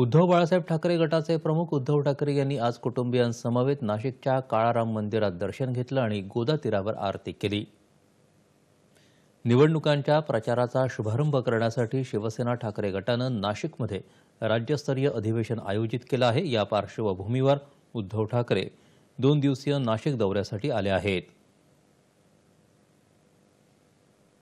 उद्धव बाळासाहेब ठाकरे गटाचे प्रमुख उद्धव ठाकरे यांनी आज कुटुंबियांसमवेत नाशिकच्या काळाराम मंदिरात दर्शन घेतलं आणि गोदातीरावर आरती केली निवडणुकांच्या प्रचाराचा शुभारंभ करण्यासाठी शिवसेना ठाकरे गटानं नाशिकमध्ये राज्यस्तरीय अधिवेशन आयोजित केलं आहे या पार्श्वभूमीवर उद्धव ठाकरे दोन दिवसीय नाशिक दौऱ्यासाठी आले आहेत